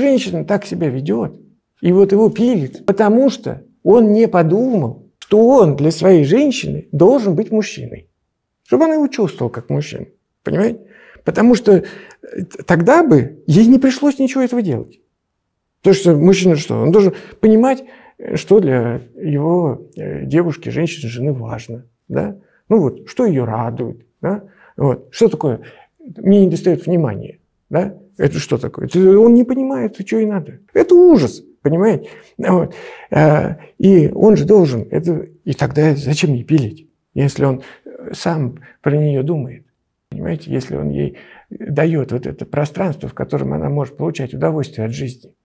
Женщина так себя ведет. И вот его пилит, потому что он не подумал, что он для своей женщины должен быть мужчиной. Чтобы она его чувствовала как мужчина. Понимаете? Потому что э, тогда бы ей не пришлось ничего этого делать. То, что мужчина что? Он должен понимать, э, что для его э, девушки, женщины, жены важно. Да? Ну вот, что ее радует. Да? Вот. Что такое? Мне не достает внимания. Да? Это что такое? Это он не понимает, что и надо. Это ужас, понимаете? Вот. Э, и он же должен это... И тогда зачем ей пилить, если он э, сам про нее думает? Понимаете, если он ей э, дает вот это пространство, в котором она может получать удовольствие от жизни.